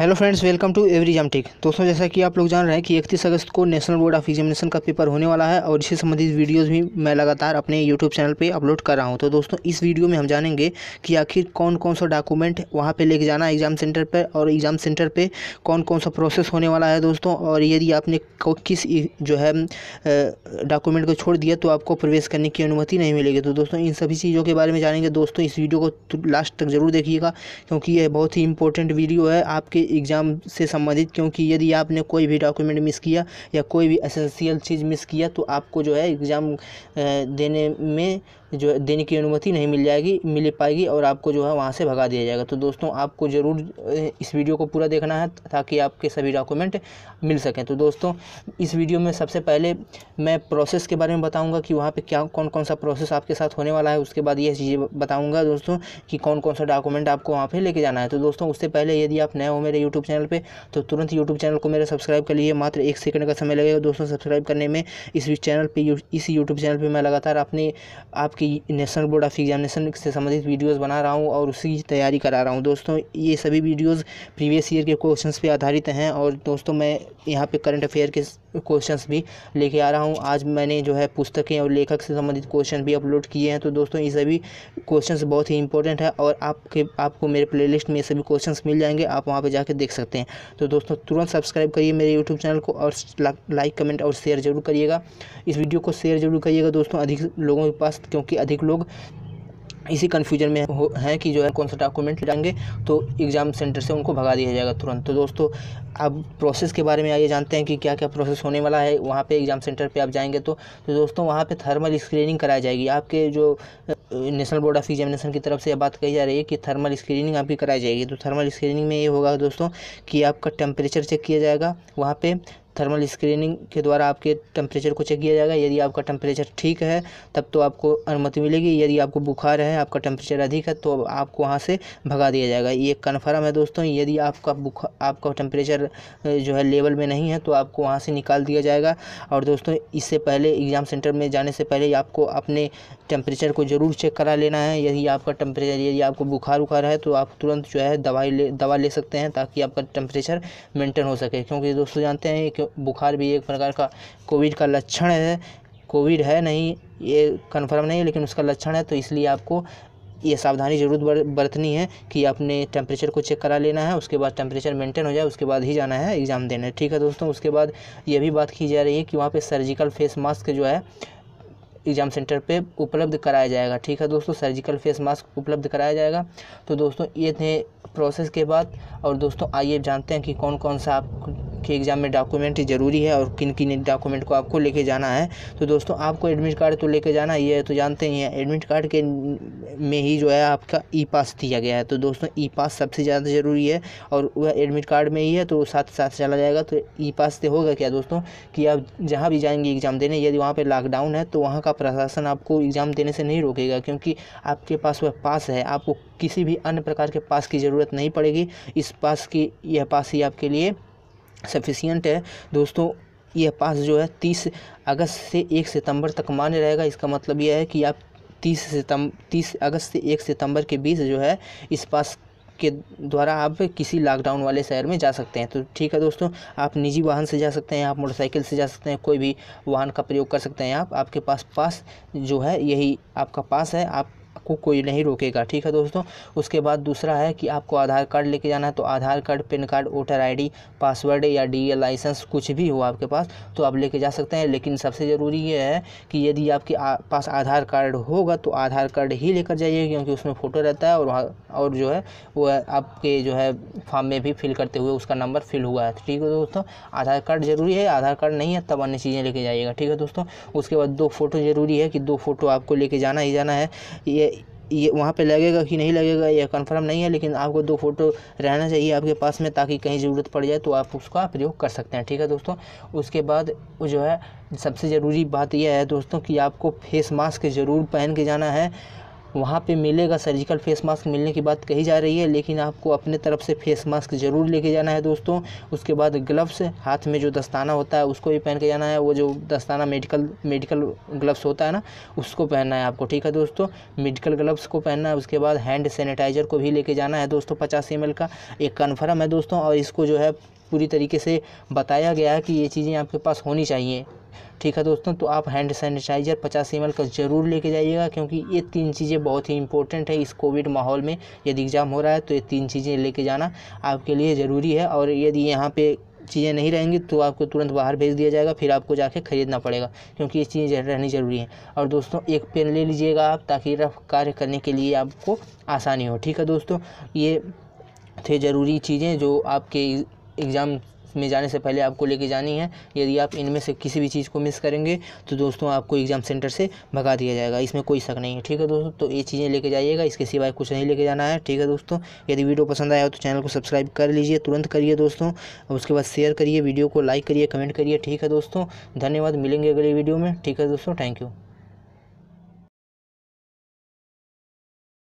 hello friends welcome to every jam दोस्तों जैसा कि आप लोग जान रहे हैं कि इकतीस अगस्त को नेशनल बोर्ड ऑफ एग्जामिनेशन का पेपर होने वाला है और इससे संबंधित वीडियोस भी मैं लगातार अपने यूट्यूब चैनल पे अपलोड कर रहा हूं तो दोस्तों इस वीडियो में हम जानेंगे कि आखिर कौन कौन सा डॉक्यूमेंट वहाँ पर लेके जाना एग्ज़ाम सेंटर पर और एग्ज़ाम सेंटर पर कौन कौन सा प्रोसेस होने वाला है दोस्तों और यदि आपने किस जो है डॉक्यूमेंट को छोड़ दिया तो आपको प्रवेश करने की अनुमति नहीं मिलेगी तो दोस्तों इन सभी चीज़ों के बारे में जानेंगे दोस्तों इस वीडियो को लास्ट तक ज़रूर देखिएगा क्योंकि यह बहुत ही इंपॉर्टेंट वीडियो है आपके एग्ज़ाम से संबंधित क्योंकि यदि आपने कोई भी डॉक्यूमेंट मिस किया या कोई भी एसेंशियल चीज़ मिस किया तो आपको जो है एग्ज़ाम देने में जो है देने की अनुमति नहीं मिल जाएगी मिल पाएगी और आपको जो है वहाँ से भगा दिया जाएगा तो दोस्तों आपको ज़रूर इस वीडियो को पूरा देखना है ताकि आपके सभी डॉक्यूमेंट मिल सकें तो दोस्तों इस वीडियो में सबसे पहले मैं प्रोसेस के बारे में बताऊँगा कि वहाँ पर क्या कौन कौन सा प्रोसेस आपके साथ होने वाला है उसके बाद ये चीज़ें बताऊँगा दोस्तों कि कौन कौन सा डॉक्यूमेंट आपको वहाँ पर लेके जाना है तो दोस्तों उससे पहले यदि आप नए हो मेरे यूट्यूब चैनल पर तो तुरंत यूट्यूब चैनल को मेरे सब्सक्राइब कर लिए मात्र एक सेकेंड का समय लगेगा दोस्तों सब्सक्राइब करने में इस चैनल पर इस यूट्यूब चैनल पर मैं लगातार अपने आपके की नेशनल बोर्ड ऑफ एग्जामिनेशन से संबंधित वीडियोस बना रहा हूँ और उसी तैयारी करा रहा हूँ दोस्तों ये सभी वीडियोस प्रीवियस ईयर के क्वेश्चंस पे आधारित हैं और दोस्तों मैं यहाँ पे करंट अफेयर के क्वेश्चंस भी लेके आ रहा हूँ आज मैंने जो है पुस्तकें और लेखक से संबंधित क्वेश्चन भी अपलोड किए हैं तो दोस्तों ये सभी क्वेश्चंस बहुत ही इंपॉर्टेंट है और आपके आपको मेरे प्लेलिस्ट में सभी क्वेश्चंस मिल जाएंगे आप वहाँ पर जाकर देख सकते हैं तो दोस्तों तुरंत सब्सक्राइब करिए मेरे यूट्यूब चैनल को और लाइक कमेंट और शेयर जरूर करिएगा इस वीडियो को शेयर जरूर करिएगा दोस्तों अधिक लोगों के पास क्योंकि अधिक लोग इसी कन्फ्यूजन में है कि जो है कौन सा डॉक्यूमेंट लाएंगे तो एग्ज़ाम सेंटर से उनको भगा दिया जाएगा तुरंत तो दोस्तों अब प्रोसेस के बारे में आइए जानते हैं कि क्या क्या प्रोसेस होने वाला है वहाँ पे एग्ज़ाम सेंटर पे आप जाएंगे तो तो दोस्तों वहाँ पे थर्मल स्क्रीनिंग कराई जाएगी आपके जो नेशनल बोर्ड ऑफ एग्जामिनेशन की तरफ से बात कही जा रही है कि थर्मल स्क्रीनिंग आपकी कराई जाएगी तो थर्मल स्क्रीनिंग में ये होगा दोस्तों कि आपका टेम्परेचर चेक किया जाएगा वहाँ पर थर्मल स्क्रीनिंग के द्वारा आपके टेम्परेचर को चेक किया जाएगा यदि आपका टेम्परेचर ठीक है तब तो आपको अनुमति मिलेगी यदि आपको बुखार है आपका टेम्परेचर अधिक है तो आपको वहाँ से भगा दिया जाएगा ये कन्फर्म है दोस्तों यदि आपका बुखार आपका टेम्परेचर जो है लेवल में नहीं है तो आपको वहाँ से निकाल दिया जाएगा और दोस्तों इससे पहले एग्ज़ाम सेंटर में जाने से पहले आपको अपने टेम्परेचर को ज़रूर चेक करा लेना है यदि आपका टेम्परेचर यदि आपको बुखार उखार है तो आप तुरंत जो है दवाई ले दवा ले सकते हैं ताकि आपका टेम्परेचर मेंटेन हो सके क्योंकि दोस्तों जानते हैं एक बुखार भी एक प्रकार का कोविड का लक्षण है कोविड है नहीं ये कन्फर्म नहीं है लेकिन उसका लक्षण है तो इसलिए आपको ये सावधानी जरूर बरतनी है कि अपने टेम्परेचर को चेक करा लेना है उसके बाद टेम्परेचर मेंटेन हो जाए उसके बाद ही जाना है एग्ज़ाम देने ठीक है दोस्तों उसके बाद ये भी बात की जा रही है कि वहाँ पे सर्जिकल फेस मास्क जो है एग्ज़ाम सेंटर पे उपलब्ध कराया जाएगा ठीक है दोस्तों सर्जिकल फेस मास्क उपलब्ध कराया जाएगा तो दोस्तों ये थे प्रोसेस के बाद और दोस्तों आइए जानते हैं कि कौन कौन सा आप आपके एग्ज़ाम में डॉक्यूमेंट ज़रूरी है और किन किन डॉक्यूमेंट को आपको लेके जाना है तो दोस्तों आपको एडमिट कार्ड तो लेके जाना ही है तो जानते ही हैं एडमिट कार्ड के में ही जो है आपका ई पास दिया गया है तो दोस्तों ई पास सबसे ज़्यादा ज़रूरी है और वह एडमिट कार्ड में ही है तो साथ साथ चला जाएगा तो ई पास से होगा क्या दोस्तों कि आप जहाँ भी जाएंगे एग्ज़ाम देने यदि वहाँ पर लॉकडाउन है तो वहाँ का प्रशासन आपको एग्ज़ाम देने से नहीं रोकेगा क्योंकि आपके पास वह पास है आपको किसी भी अन्य प्रकार के पास की ज़रूरत नहीं पड़ेगी इस पास की यह पास ही आपके लिए सफिशियंट है दोस्तों यह पास जो है तीस अगस्त से एक सितंबर तक मान्य रहेगा इसका मतलब यह है कि आप तीस सितंबर तीस अगस्त से एक सितंबर के बीच जो है इस पास के द्वारा आप किसी लॉकडाउन वाले शहर में जा सकते हैं तो ठीक है दोस्तों आप निजी वाहन से जा सकते हैं आप मोटरसाइकिल से जा सकते हैं कोई भी वाहन का प्रयोग कर सकते हैं आप आपके पास पास जो है यही आपका पास है आप आपको कोई नहीं रोकेगा ठीक है दोस्तों उसके बाद दूसरा है कि आपको आधार कार्ड लेके जाना है तो Aadhaar card pan card voter I password या डी लाइसेंस कुछ भी हो आपके पास तो आप लेके जा सकते हैं लेकिन सबसे ज़रूरी ये है कि यदि आपके पास आधार कार्ड होगा तो आधार कार्ड ही लेकर जाइए क्योंकि उसमें फ़ोटो रहता है और और जो है वो आपके जो है फॉर्म में भी फिल करते हुए उसका नंबर फिल हुआ है ठीक है दोस्तों आधार कार्ड ज़रूरी है आधार कार्ड नहीं है तब अन्य चीज़ें लेके जाइएगा ठीक है दोस्तों उसके बाद दो फ़ोटो ज़रूरी है कि दो फ़ोटो आपको लेके जाना ही जाना है ये ये वहाँ पे लगेगा कि नहीं लगेगा यह कंफर्म नहीं है लेकिन आपको दो फ़ोटो रहना चाहिए आपके पास में ताकि कहीं ज़रूरत पड़ जाए तो आप उसका प्रयोग कर सकते हैं ठीक है दोस्तों उसके बाद वो जो है सबसे ज़रूरी बात यह है दोस्तों कि आपको फेस मास्क ज़रूर पहन के जाना है वहाँ पे मिलेगा सर्जिकल फेस मास्क मिलने की बात कही जा रही है लेकिन आपको अपने तरफ से फेस मास्क ज़रूर लेके जाना है दोस्तों उसके बाद ग्लव्स हाथ में जो दस्ताना होता है उसको भी पहन के जाना है वो जो दस्ताना मेडिकल मेडिकल ग्लव्स होता है ना उसको पहनना है आपको ठीक है दोस्तों मेडिकल ग्लव्स को पहनना है उसके बाद हैंड सैनिटाइज़र को भी लेके जाना है दोस्तों पचास एम का एक कन्फर्म है दोस्तों और इसको जो है पूरी तरीके से बताया गया है कि ये चीज़ें आपके पास होनी चाहिए ठीक है दोस्तों तो आप हैंड सैनिटाइज़र पचास एम का ज़रूर लेके जाइएगा क्योंकि ये तीन चीज़ें बहुत ही इंपॉर्टेंट है इस कोविड माहौल में यदि एग्ज़ाम हो रहा है तो ये तीन चीज़ें लेके जाना आपके लिए ज़रूरी है और यदि यहाँ पे चीज़ें नहीं रहेंगी तो आपको तुरंत बाहर भेज दिया जाएगा फिर आपको जाके ख़रीदना पड़ेगा क्योंकि ये चीज़ें रहनी ज़रूरी हैं और दोस्तों एक पेन ले लीजिएगा आप ताकि रफ कार्य करने के लिए आपको आसानी हो ठीक है दोस्तों ये थे ज़रूरी चीज़ें जो आपके एग्ज़ाम में जाने से पहले आपको लेके जानी है यदि आप इनमें से किसी भी चीज़ को मिस करेंगे तो दोस्तों आपको एग्ज़ाम सेंटर से भगा दिया जाएगा इसमें कोई शक नहीं है ठीक है दोस्तों तो ये चीज़ें लेके जाइएगा इसके सिवाय कुछ नहीं लेके जाना है ठीक है दोस्तों यदि वीडियो पसंद आया हो तो चैनल को सब्सक्राइब कर लीजिए तुरंत करिए दोस्तों और उसके बाद शेयर करिए वीडियो को लाइक करिए कमेंट करिए ठीक है दोस्तों धन्यवाद मिलेंगे अगले वीडियो में ठीक है दोस्तों थैंक यू